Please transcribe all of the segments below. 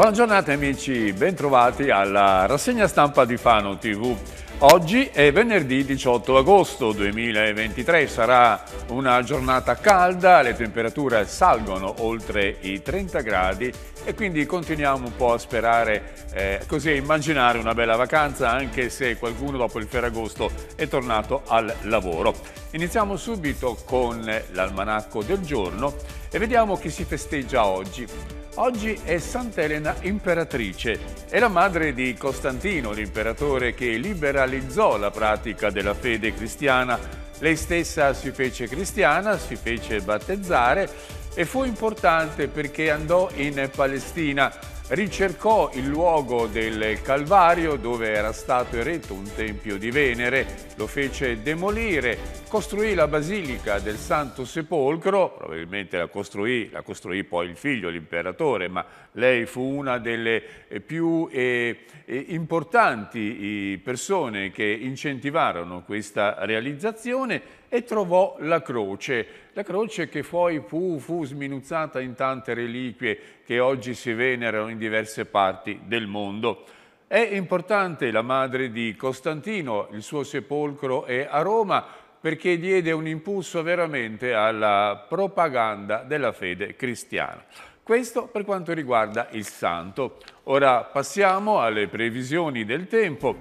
Buona giornata amici, bentrovati alla rassegna stampa di Fano TV. Oggi è venerdì 18 agosto 2023, sarà una giornata calda, le temperature salgono oltre i 30 gradi e quindi continuiamo un po' a sperare, eh, così a immaginare una bella vacanza anche se qualcuno dopo il Ferragosto è tornato al lavoro. Iniziamo subito con l'almanacco del giorno e vediamo chi si festeggia oggi. Oggi è Sant'Elena imperatrice. È la madre di Costantino, l'imperatore che liberalizzò la pratica della fede cristiana. Lei stessa si fece cristiana, si fece battezzare e fu importante perché andò in Palestina ricercò il luogo del Calvario dove era stato eretto un tempio di Venere, lo fece demolire, costruì la Basilica del Santo Sepolcro, probabilmente la costruì, la costruì poi il figlio, l'imperatore, ma lei fu una delle eh, più eh, eh importanti persone che incentivarono questa realizzazione e trovò la croce, la croce che poi fu, fu sminuzzata in tante reliquie che oggi si venerano in diverse parti del mondo. È importante la madre di Costantino, il suo sepolcro è a Roma, perché diede un impulso veramente alla propaganda della fede cristiana. Questo per quanto riguarda il santo. Ora passiamo alle previsioni del tempo.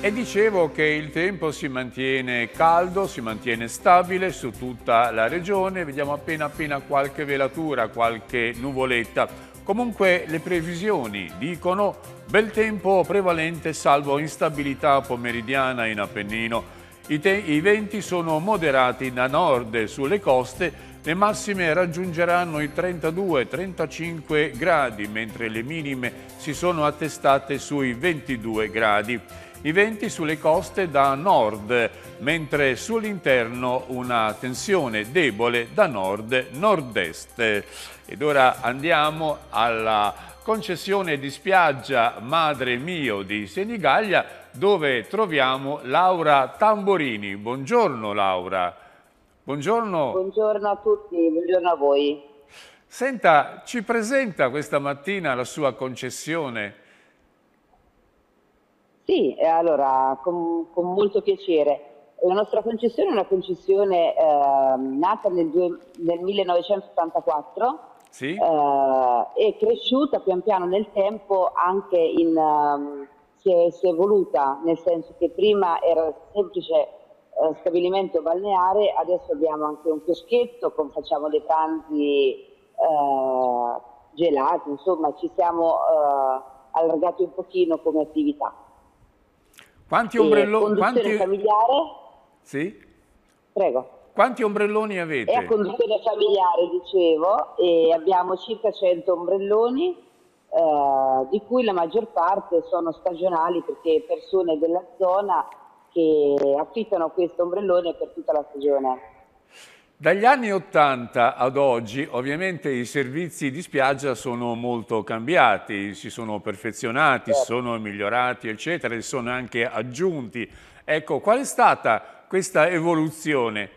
E dicevo che il tempo si mantiene caldo, si mantiene stabile su tutta la regione, vediamo appena appena qualche velatura, qualche nuvoletta. Comunque le previsioni dicono bel tempo prevalente salvo instabilità pomeridiana in Appennino. I, I venti sono moderati da nord sulle coste le massime raggiungeranno i 32-35 gradi, mentre le minime si sono attestate sui 22 gradi i venti sulle coste da nord, mentre sull'interno una tensione debole da nord-nord-est. Ed ora andiamo alla concessione di spiaggia Madre Mio di Senigallia, dove troviamo Laura Tamborini. Buongiorno Laura. Buongiorno. Buongiorno a tutti, buongiorno a voi. Senta, ci presenta questa mattina la sua concessione? Sì, allora, con, con molto piacere. La nostra concessione è una concessione eh, nata nel, due, nel 1984 sì. eh, e cresciuta pian piano nel tempo anche in... Um, si, è, si è evoluta, nel senso che prima era semplice eh, stabilimento balneare, adesso abbiamo anche un chioschetto, con, facciamo dei tanti eh, gelati, insomma ci siamo eh, allargati un pochino come attività. Quanti ombrelloni? Quanti... familiare? Sì? Prego. Quanti ombrelloni avete? È a conduzione familiare, dicevo, e abbiamo circa 100 ombrelloni. Eh, di cui la maggior parte sono stagionali perché persone della zona che affittano questo ombrellone per tutta la stagione. Dagli anni 80 ad oggi ovviamente i servizi di spiaggia sono molto cambiati, si sono perfezionati, certo. sono migliorati eccetera, si sono anche aggiunti. Ecco, qual è stata questa evoluzione?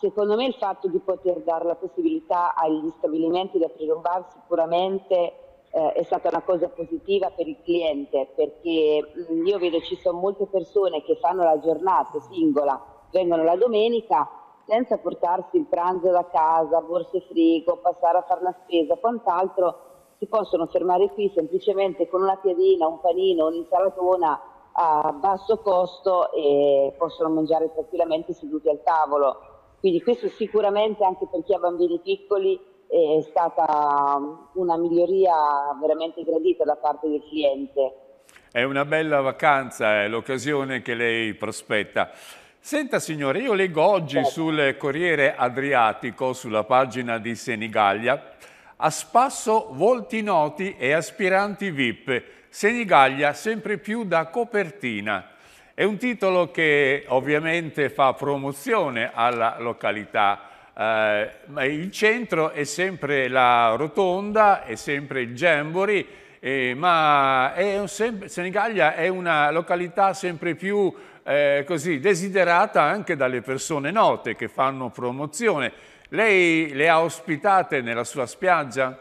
Secondo me il fatto di poter dare la possibilità agli stabilimenti di aprire un bar sicuramente eh, è stata una cosa positiva per il cliente perché mh, io vedo ci sono molte persone che fanno la giornata singola, vengono la domenica senza portarsi il pranzo da casa, borse frigo, passare a fare la spesa, quant'altro, si possono fermare qui semplicemente con una piadina, un panino, un'insalatona a basso costo e possono mangiare tranquillamente seduti al tavolo. Quindi questo sicuramente anche per chi ha bambini piccoli è stata um, una miglioria veramente gradita da parte del cliente. È una bella vacanza, è l'occasione che lei prospetta. Senta signore, io leggo oggi certo. sul Corriere Adriatico, sulla pagina di Senigallia, a spasso volti noti e aspiranti VIP, Senigallia sempre più da copertina. È un titolo che ovviamente fa promozione alla località eh, il centro è sempre la rotonda, è sempre il Gembori, eh, ma è un, Senigallia è una località sempre più eh, così, desiderata anche dalle persone note che fanno promozione. Lei le ha ospitate nella sua spiaggia?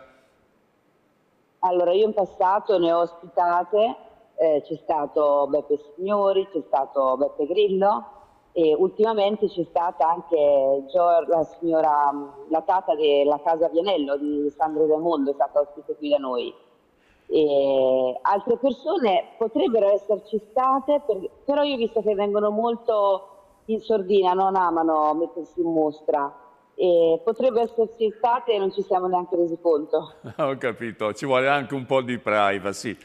Allora, io in passato ne ho ospitate, eh, c'è stato Beppe Signori, c'è stato Beppe Grillo, e ultimamente c'è stata anche la signora, la tata della Casa Vianello di Sandro Mondo è stata ospite qui da noi. E altre persone potrebbero esserci state, per, però io ho visto che vengono molto in sordina, non amano mettersi in mostra. E potrebbe esserci state e non ci siamo neanche resi conto. Ho capito, ci vuole anche un po' di privacy.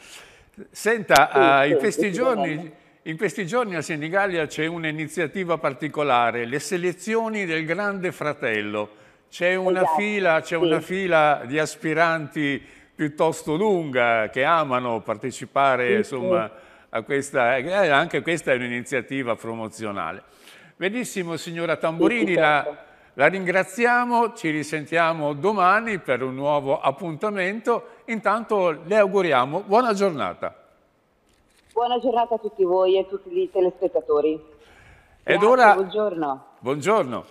Senta, sì, ah, sì, in questi sì, giorni in questi giorni a Senigallia c'è un'iniziativa particolare, le selezioni del Grande Fratello. C'è una, esatto, sì. una, fila di aspiranti piuttosto lunga che amano partecipare sì, insomma, sì. a questa, eh, anche questa è un'iniziativa promozionale. Benissimo signora Tamburini, certo. la, esatto. la ringraziamo, ci risentiamo domani per un nuovo appuntamento. Intanto le auguriamo buona giornata. Buona giornata a tutti voi e a tutti i telespettatori. Ed ora... buongiorno. Buongiorno.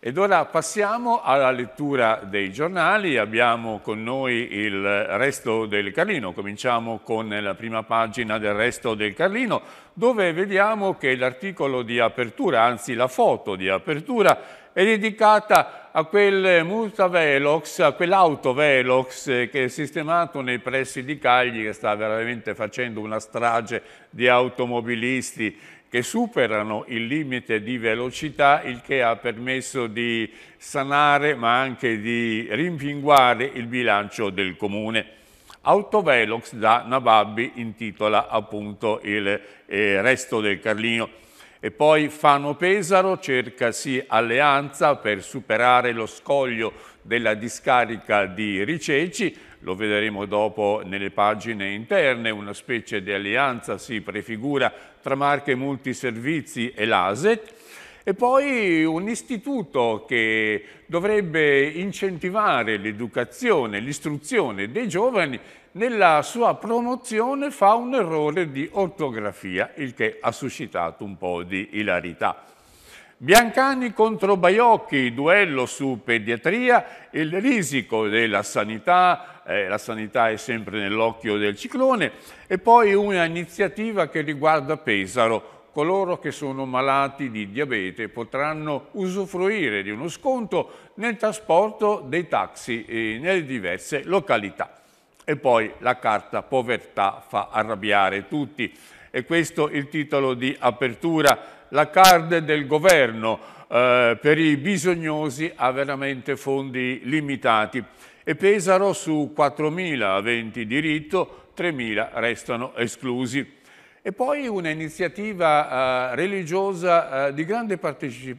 Ed ora passiamo alla lettura dei giornali, abbiamo con noi il Resto del Carlino, cominciamo con la prima pagina del Resto del Carlino dove vediamo che l'articolo di apertura, anzi la foto di apertura è dedicata a quel Velox, a quell'auto Velox eh, che è sistemato nei pressi di Cagli, che sta veramente facendo una strage di automobilisti che superano il limite di velocità, il che ha permesso di sanare ma anche di rimpinguare il bilancio del comune. Autovelox da Nababbi intitola appunto il eh, resto del Carlino. E poi Fano-Pesaro cercasi alleanza per superare lo scoglio della discarica di Riceci, lo vedremo dopo nelle pagine interne, una specie di alleanza si prefigura tra Marche Multiservizi e l'ASET e poi un istituto che dovrebbe incentivare l'educazione, l'istruzione dei giovani, nella sua promozione fa un errore di ortografia, il che ha suscitato un po' di ilarità. Biancani contro Baiocchi, duello su pediatria, il risico della sanità, eh, la sanità è sempre nell'occhio del ciclone, e poi un'iniziativa che riguarda Pesaro, coloro che sono malati di diabete potranno usufruire di uno sconto nel trasporto dei taxi eh, nelle diverse località. E poi la carta povertà fa arrabbiare tutti. E questo è il titolo di apertura. La card del governo eh, per i bisognosi ha veramente fondi limitati. E Pesaro su 4.000 aventi diritto, 3.000 restano esclusi. E poi un'iniziativa eh, religiosa eh, di, grande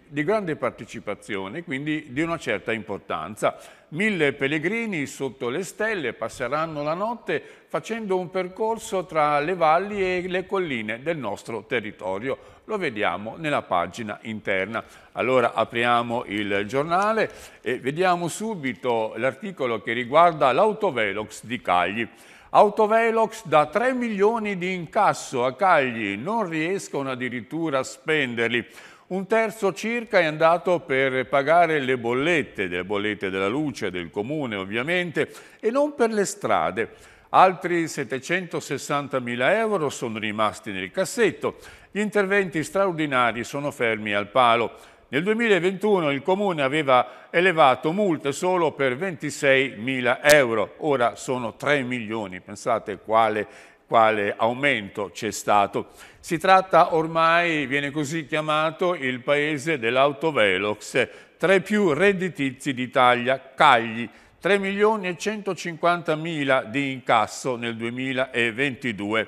di, grande partecipazione, quindi di una certa importanza. Mille pellegrini sotto le stelle passeranno la notte facendo un percorso tra le valli e le colline del nostro territorio. Lo vediamo nella pagina interna. Allora apriamo il giornale e vediamo subito l'articolo che riguarda l'autovelox di Cagli. Autovelox da 3 milioni di incasso a Cagli, non riescono addirittura a spenderli. Un terzo circa è andato per pagare le bollette, le bollette della luce, del comune ovviamente, e non per le strade. Altri 760 mila euro sono rimasti nel cassetto. Gli interventi straordinari sono fermi al palo. Nel 2021 il Comune aveva elevato multe solo per 26 mila euro, ora sono 3 milioni, pensate quale quale aumento c'è stato. Si tratta ormai, viene così chiamato, il paese dell'autovelox, tra i più redditizi d'Italia, Cagli, 3 milioni e 150 mila di incasso nel 2022.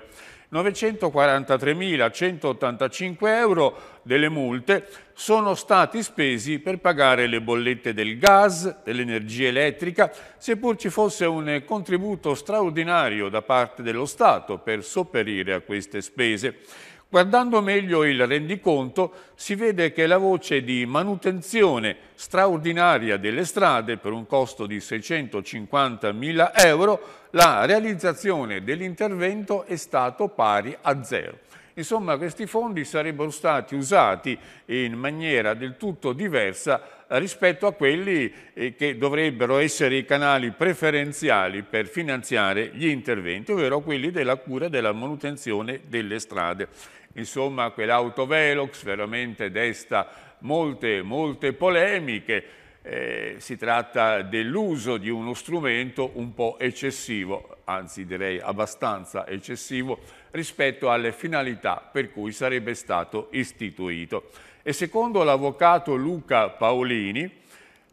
943.185 euro delle multe sono stati spesi per pagare le bollette del gas, dell'energia elettrica, seppur ci fosse un contributo straordinario da parte dello Stato per sopperire a queste spese. Guardando meglio il rendiconto si vede che la voce di manutenzione straordinaria delle strade per un costo di 650.000 euro, la realizzazione dell'intervento è stato pari a zero. Insomma, questi fondi sarebbero stati usati in maniera del tutto diversa rispetto a quelli eh, che dovrebbero essere i canali preferenziali per finanziare gli interventi, ovvero quelli della cura e della manutenzione delle strade. Insomma, quell'autovelox veramente desta molte, molte polemiche. Eh, si tratta dell'uso di uno strumento un po' eccessivo, anzi direi abbastanza eccessivo, rispetto alle finalità per cui sarebbe stato istituito. E secondo l'avvocato Luca Paolini,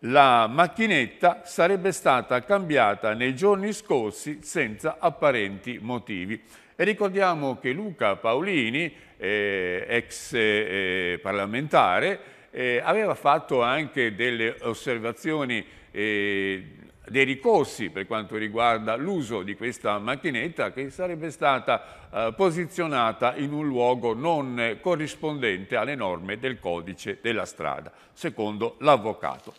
la macchinetta sarebbe stata cambiata nei giorni scorsi senza apparenti motivi. E ricordiamo che Luca Paolini eh, ex eh, parlamentare, eh, aveva fatto anche delle osservazioni eh, dei ricorsi per quanto riguarda l'uso di questa macchinetta che sarebbe stata eh, posizionata in un luogo non corrispondente alle norme del codice della strada, secondo l'avvocato.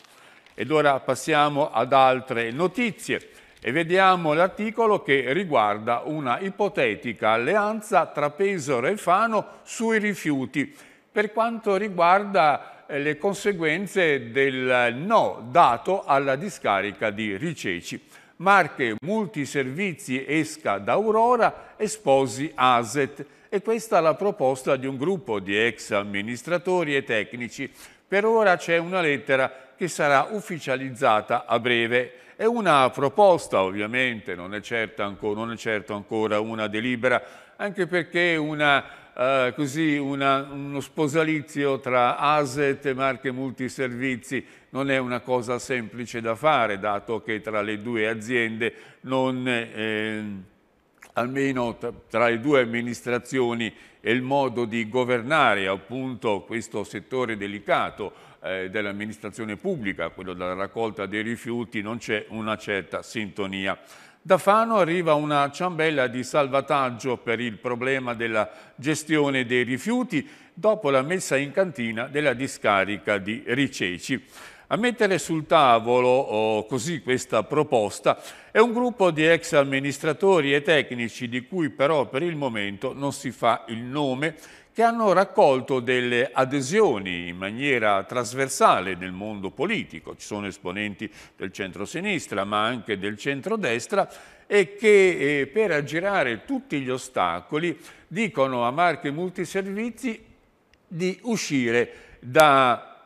Ed ora passiamo ad altre notizie. E vediamo l'articolo che riguarda una ipotetica alleanza tra Pesaro e Fano sui rifiuti per quanto riguarda eh, le conseguenze del no dato alla discarica di Riceci. Marche Multiservizi esca da Aurora e sposi ASET. E questa è la proposta di un gruppo di ex amministratori e tecnici. Per ora c'è una lettera che sarà ufficializzata a breve. È una proposta ovviamente, non è, ancora, non è certo ancora una delibera, anche perché una Uh, così una, uno sposalizio tra ASET e marche multiservizi non è una cosa semplice da fare, dato che tra le due aziende non... Eh, almeno tra le due amministrazioni e il modo di governare appunto questo settore delicato eh, dell'amministrazione pubblica, quello della raccolta dei rifiuti, non c'è una certa sintonia. Da Fano arriva una ciambella di salvataggio per il problema della gestione dei rifiuti dopo la messa in cantina della discarica di Riceci. A mettere sul tavolo oh, così questa proposta è un gruppo di ex amministratori e tecnici di cui però per il momento non si fa il nome che hanno raccolto delle adesioni in maniera trasversale nel mondo politico. Ci sono esponenti del centro-sinistra ma anche del centro-destra e che eh, per aggirare tutti gli ostacoli dicono a Marche Multiservizi di uscire da,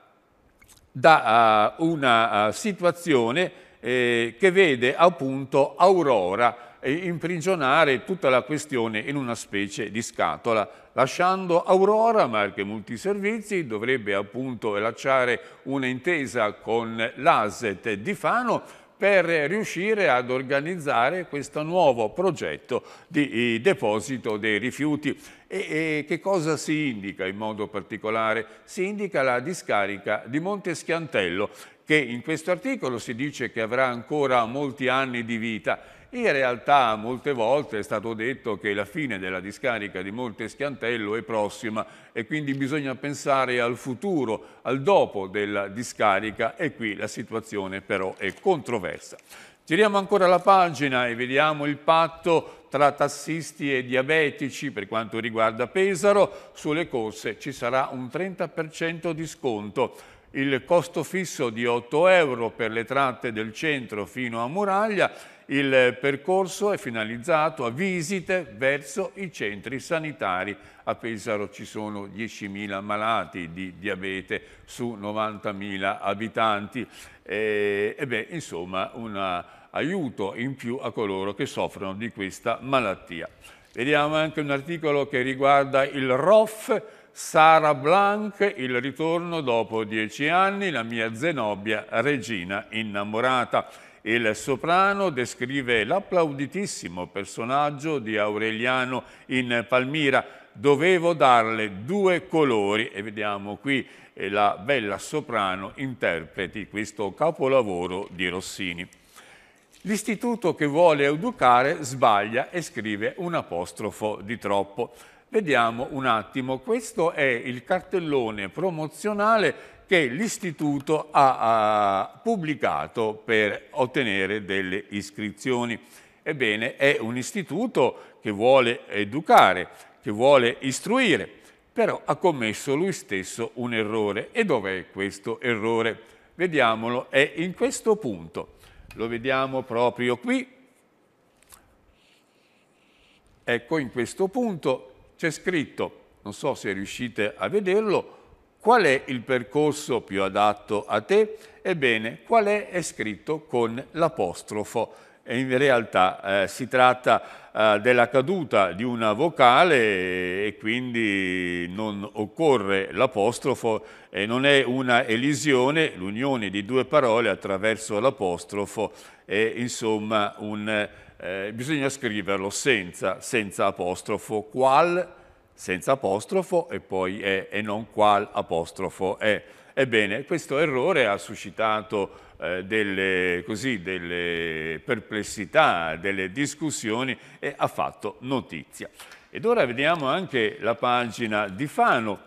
da uh, una uh, situazione eh, che vede appunto Aurora imprigionare tutta la questione in una specie di scatola, lasciando Aurora, Marche Multiservizi, dovrebbe appunto lasciare un'intesa con l'ASET di Fano per riuscire ad organizzare questo nuovo progetto di eh, deposito dei rifiuti. E, e, che cosa si indica in modo particolare? Si indica la discarica di Monte Schiantello, che in questo articolo si dice che avrà ancora molti anni di vita in realtà molte volte è stato detto che la fine della discarica di Monte Schiantello è prossima e quindi bisogna pensare al futuro, al dopo della discarica e qui la situazione però è controversa. Giriamo ancora la pagina e vediamo il patto tra tassisti e diabetici per quanto riguarda Pesaro. Sulle corse ci sarà un 30% di sconto. Il costo fisso di 8 euro per le tratte del centro fino a Muraglia il percorso è finalizzato a visite verso i centri sanitari. A Pesaro ci sono 10.000 malati di diabete su 90.000 abitanti. E, e beh, insomma, un aiuto in più a coloro che soffrono di questa malattia. Vediamo anche un articolo che riguarda il ROF, Sara Blanc, il ritorno dopo dieci anni, la mia Zenobia, regina innamorata. Il soprano descrive l'applauditissimo personaggio di Aureliano in Palmira. Dovevo darle due colori e vediamo qui eh, la bella soprano interpreti questo capolavoro di Rossini. L'istituto che vuole educare sbaglia e scrive un apostrofo di troppo. Vediamo un attimo, questo è il cartellone promozionale che l'Istituto ha, ha pubblicato per ottenere delle iscrizioni. Ebbene, è un istituto che vuole educare, che vuole istruire, però ha commesso lui stesso un errore. E dov'è questo errore? Vediamolo, è in questo punto. Lo vediamo proprio qui. Ecco, in questo punto c'è scritto, non so se riuscite a vederlo, Qual è il percorso più adatto a te? Ebbene, qual è è scritto con l'apostrofo. In realtà eh, si tratta eh, della caduta di una vocale e quindi non occorre l'apostrofo e non è una elisione, l'unione di due parole attraverso l'apostrofo è insomma un... Eh, bisogna scriverlo senza, senza apostrofo. Qual senza apostrofo e poi è e non qual apostrofo è. Ebbene, questo errore ha suscitato eh, delle, così, delle perplessità, delle discussioni e ha fatto notizia. Ed ora vediamo anche la pagina di Fano,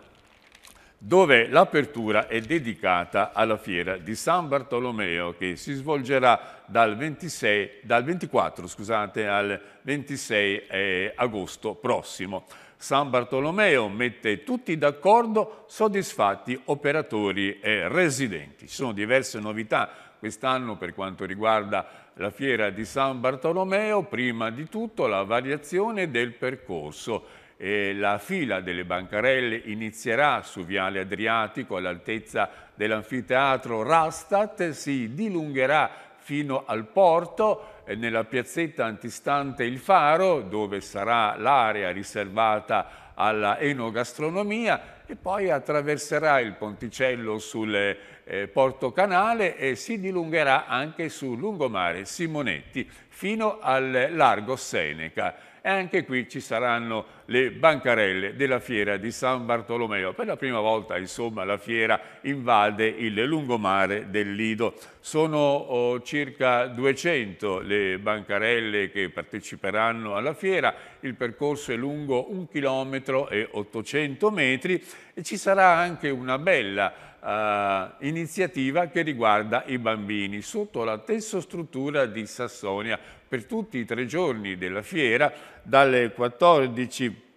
dove l'apertura è dedicata alla fiera di San Bartolomeo che si svolgerà dal, 26, dal 24 scusate, al 26 eh, agosto prossimo. San Bartolomeo mette tutti d'accordo soddisfatti operatori e residenti. Ci sono diverse novità quest'anno per quanto riguarda la fiera di San Bartolomeo, prima di tutto la variazione del percorso. E la fila delle bancarelle inizierà su Viale Adriatico all'altezza dell'anfiteatro Rastat, si dilungherà fino al porto nella piazzetta antistante il faro, dove sarà l'area riservata alla enogastronomia, e poi attraverserà il ponticello sul eh, Porto Canale e si dilungherà anche sul lungomare Simonetti fino al largo Seneca e anche qui ci saranno le bancarelle della fiera di San Bartolomeo. Per la prima volta insomma la fiera invade il lungomare del Lido. Sono oh, circa 200 le bancarelle che parteciperanno alla fiera, il percorso è lungo 1 km e 800 metri e ci sarà anche una bella Uh, iniziativa che riguarda i bambini sotto la tessostruttura di Sassonia per tutti i tre giorni della fiera, dalle 14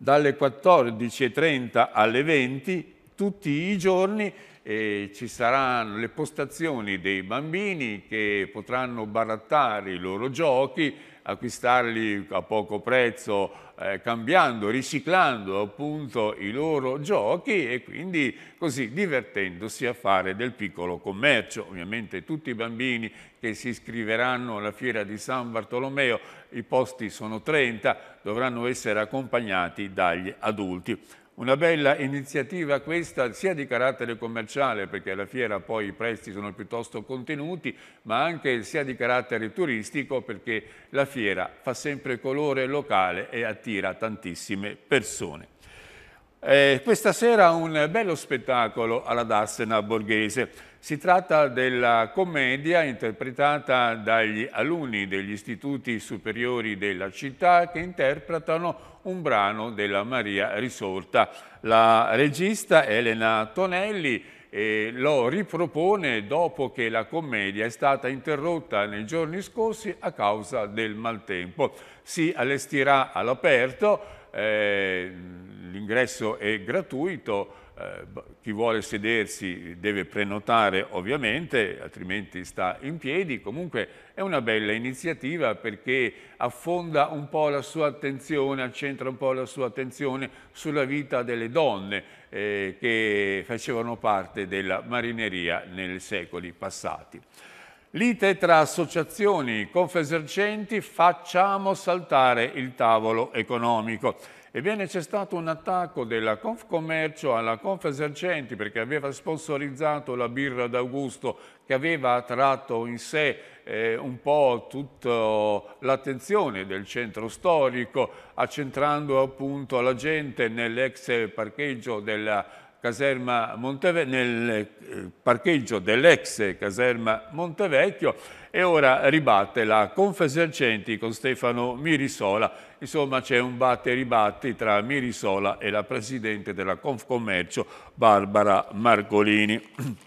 dalle 14.30 alle 20 tutti i giorni eh, ci saranno le postazioni dei bambini che potranno barattare i loro giochi acquistarli a poco prezzo eh, cambiando, riciclando appunto i loro giochi e quindi così divertendosi a fare del piccolo commercio. Ovviamente tutti i bambini che si iscriveranno alla fiera di San Bartolomeo, i posti sono 30, dovranno essere accompagnati dagli adulti. Una bella iniziativa questa sia di carattere commerciale, perché alla fiera poi i prezzi sono piuttosto contenuti, ma anche sia di carattere turistico, perché la fiera fa sempre colore locale e attira tantissime persone. Eh, questa sera un bello spettacolo alla Dassena Borghese. Si tratta della commedia interpretata dagli alunni degli istituti superiori della città che interpretano un brano della Maria Risorta. La regista Elena Tonelli eh, lo ripropone dopo che la commedia è stata interrotta nei giorni scorsi a causa del maltempo. Si allestirà all'aperto, eh, l'ingresso è gratuito, eh, chi vuole sedersi deve prenotare ovviamente, altrimenti sta in piedi. Comunque è una bella iniziativa perché affonda un po' la sua attenzione, accentra un po' la sua attenzione sulla vita delle donne eh, che facevano parte della marineria nei secoli passati. Lite tra associazioni, confesercenti, facciamo saltare il tavolo economico. Ebbene c'è stato un attacco della Confcommercio alla Confesercenti perché aveva sponsorizzato la birra d'Augusto che aveva tratto in sé eh, un po' tutta l'attenzione del centro storico accentrando appunto la gente nell'ex parcheggio della caserma Montevecchio, nel eh, parcheggio dell'ex caserma Montevecchio e ora ribatte la Confesercenti con Stefano Mirisola. Insomma c'è un batte e ribatti tra Mirisola e la presidente della Confcommercio Barbara Margolini.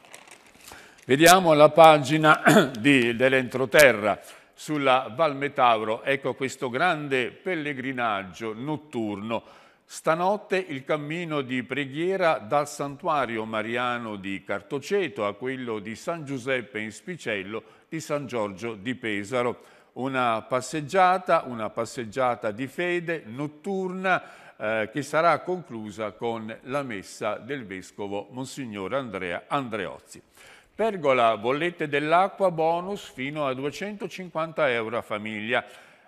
Vediamo la pagina dell'entroterra sulla Val Metauro. Ecco questo grande pellegrinaggio notturno Stanotte il cammino di preghiera dal santuario mariano di Cartoceto a quello di San Giuseppe in Spicello di San Giorgio di Pesaro. Una passeggiata, una passeggiata di fede notturna eh, che sarà conclusa con la messa del Vescovo Monsignor Andrea Andreozzi. Pergola, bollette dell'acqua bonus fino a 250 euro a famiglia.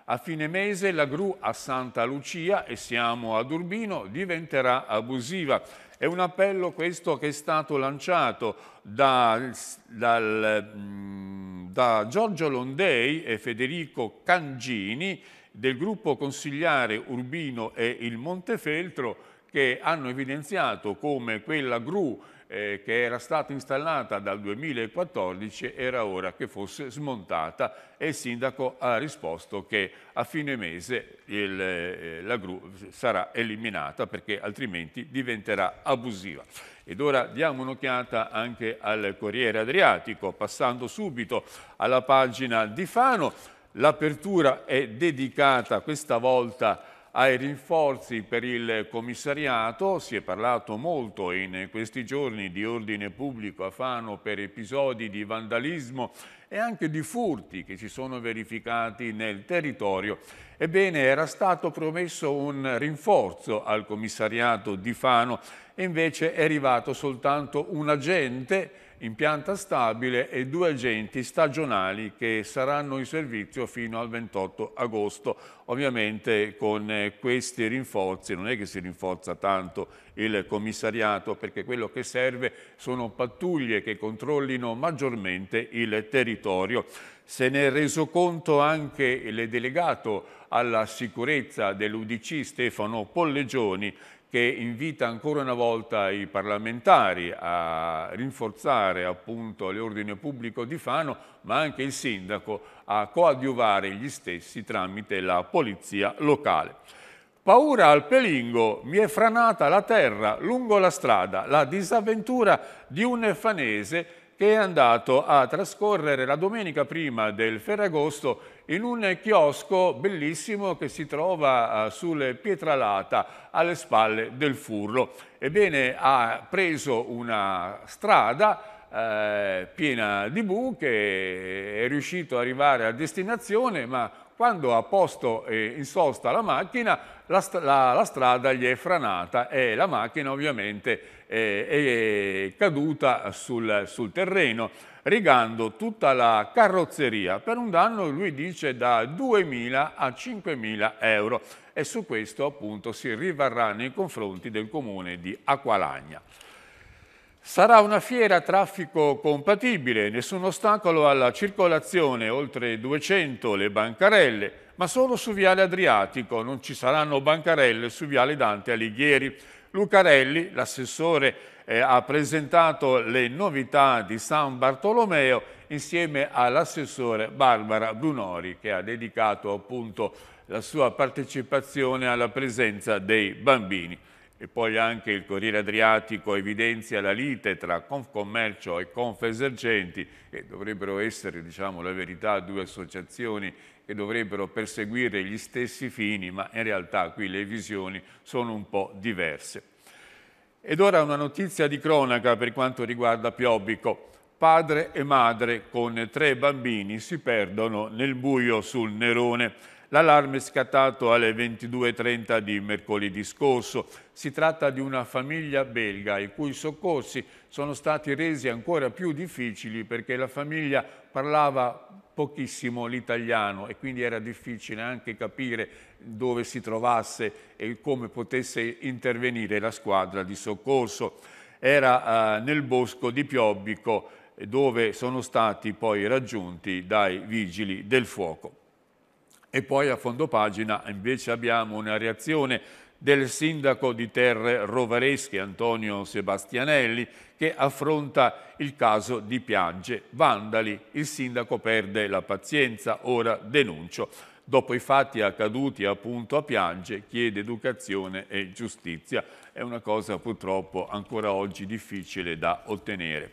A fine mese la gru a Santa Lucia e siamo ad Urbino diventerà abusiva. È un appello questo che è stato lanciato da, dal, mm, da Giorgio Londei e Federico Cangini del gruppo consigliare Urbino e il Montefeltro che hanno evidenziato come quella gru eh, che era stata installata dal 2014 era ora che fosse smontata e il sindaco ha risposto che a fine mese il, eh, la gru sarà eliminata perché altrimenti diventerà abusiva. Ed ora diamo un'occhiata anche al Corriere Adriatico, passando subito alla pagina di Fano. L'apertura è dedicata questa volta ai rinforzi per il commissariato, si è parlato molto in questi giorni di ordine pubblico a Fano per episodi di vandalismo e anche di furti che si sono verificati nel territorio. Ebbene, era stato promesso un rinforzo al commissariato di Fano e invece è arrivato soltanto un agente in pianta stabile e due agenti stagionali che saranno in servizio fino al 28 agosto. Ovviamente con eh, questi rinforzi non è che si rinforza tanto il commissariato perché quello che serve sono pattuglie che controllino maggiormente il territorio. Se ne è reso conto anche il delegato alla sicurezza dell'Udc Stefano Pollegioni che invita ancora una volta i parlamentari a rinforzare appunto l'ordine pubblico di Fano, ma anche il sindaco a coadiuvare gli stessi tramite la polizia locale. Paura al pelingo, mi è franata la terra lungo la strada, la disavventura di un fanese che è andato a trascorrere la domenica prima del Ferragosto in un chiosco bellissimo che si trova eh, sulle Pietralata alle spalle del Furlo. Ebbene, ha preso una strada eh, piena di buche, è riuscito ad arrivare a destinazione, ma quando ha posto eh, in sosta la macchina, la, la, la strada gli è franata e la macchina ovviamente è, eh, è caduta sul, sul terreno rigando tutta la carrozzeria per un danno, lui dice, da 2.000 a 5.000 euro e su questo appunto si rivarrà nei confronti del comune di Aqualagna. Sarà una fiera a traffico compatibile, nessun ostacolo alla circolazione, oltre 200 le bancarelle, ma solo su Viale Adriatico, non ci saranno bancarelle su Viale Dante Alighieri. Lucarelli, l'assessore, eh, ha presentato le novità di San Bartolomeo insieme all'assessore Barbara Brunori che ha dedicato appunto la sua partecipazione alla presenza dei bambini. E poi anche il Corriere Adriatico evidenzia la lite tra Confcommercio e Confesercenti, che dovrebbero essere, diciamo la verità, due associazioni che dovrebbero perseguire gli stessi fini, ma in realtà qui le visioni sono un po' diverse. Ed ora una notizia di cronaca per quanto riguarda Piobbico. Padre e madre con tre bambini si perdono nel buio sul Nerone. L'allarme è scattato alle 22.30 di mercoledì scorso. Si tratta di una famiglia belga i cui soccorsi sono stati resi ancora più difficili perché la famiglia parlava pochissimo l'italiano e quindi era difficile anche capire dove si trovasse e come potesse intervenire la squadra di soccorso. Era eh, nel bosco di Piobbico dove sono stati poi raggiunti dai vigili del fuoco. E poi a fondo pagina invece abbiamo una reazione del sindaco di Terre Rovaresche Antonio Sebastianelli che affronta il caso di piagge, vandali, il sindaco perde la pazienza, ora denuncio. Dopo i fatti accaduti appunto a piange chiede educazione e giustizia, è una cosa purtroppo ancora oggi difficile da ottenere.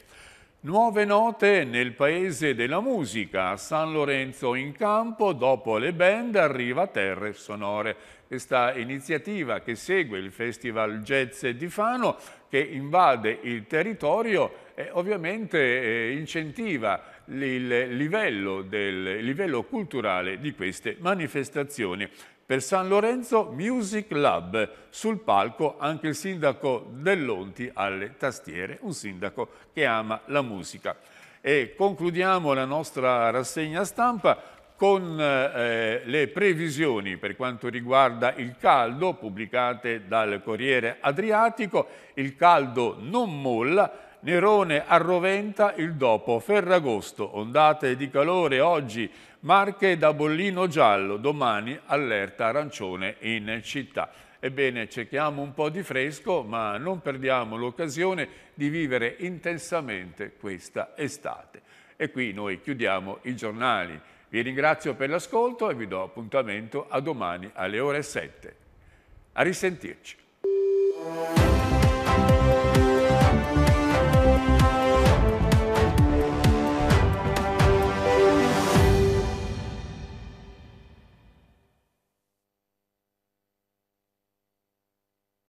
Nuove note nel paese della musica. San Lorenzo in campo, dopo le band, arriva Terre Sonore. Questa iniziativa che segue il Festival Jazz di Fano, che invade il territorio e eh, ovviamente eh, incentiva il livello, del, il livello culturale di queste manifestazioni. Per San Lorenzo Music Lab, sul palco anche il sindaco Dell'Onti alle tastiere, un sindaco che ama la musica. E concludiamo la nostra rassegna stampa con eh, le previsioni per quanto riguarda il caldo pubblicate dal Corriere Adriatico. Il caldo non molla, Nerone arroventa il dopo, Ferragosto, ondate di calore oggi, Marche da bollino giallo, domani allerta arancione in città. Ebbene, cerchiamo un po' di fresco, ma non perdiamo l'occasione di vivere intensamente questa estate. E qui noi chiudiamo i giornali. Vi ringrazio per l'ascolto e vi do appuntamento a domani alle ore 7. A risentirci.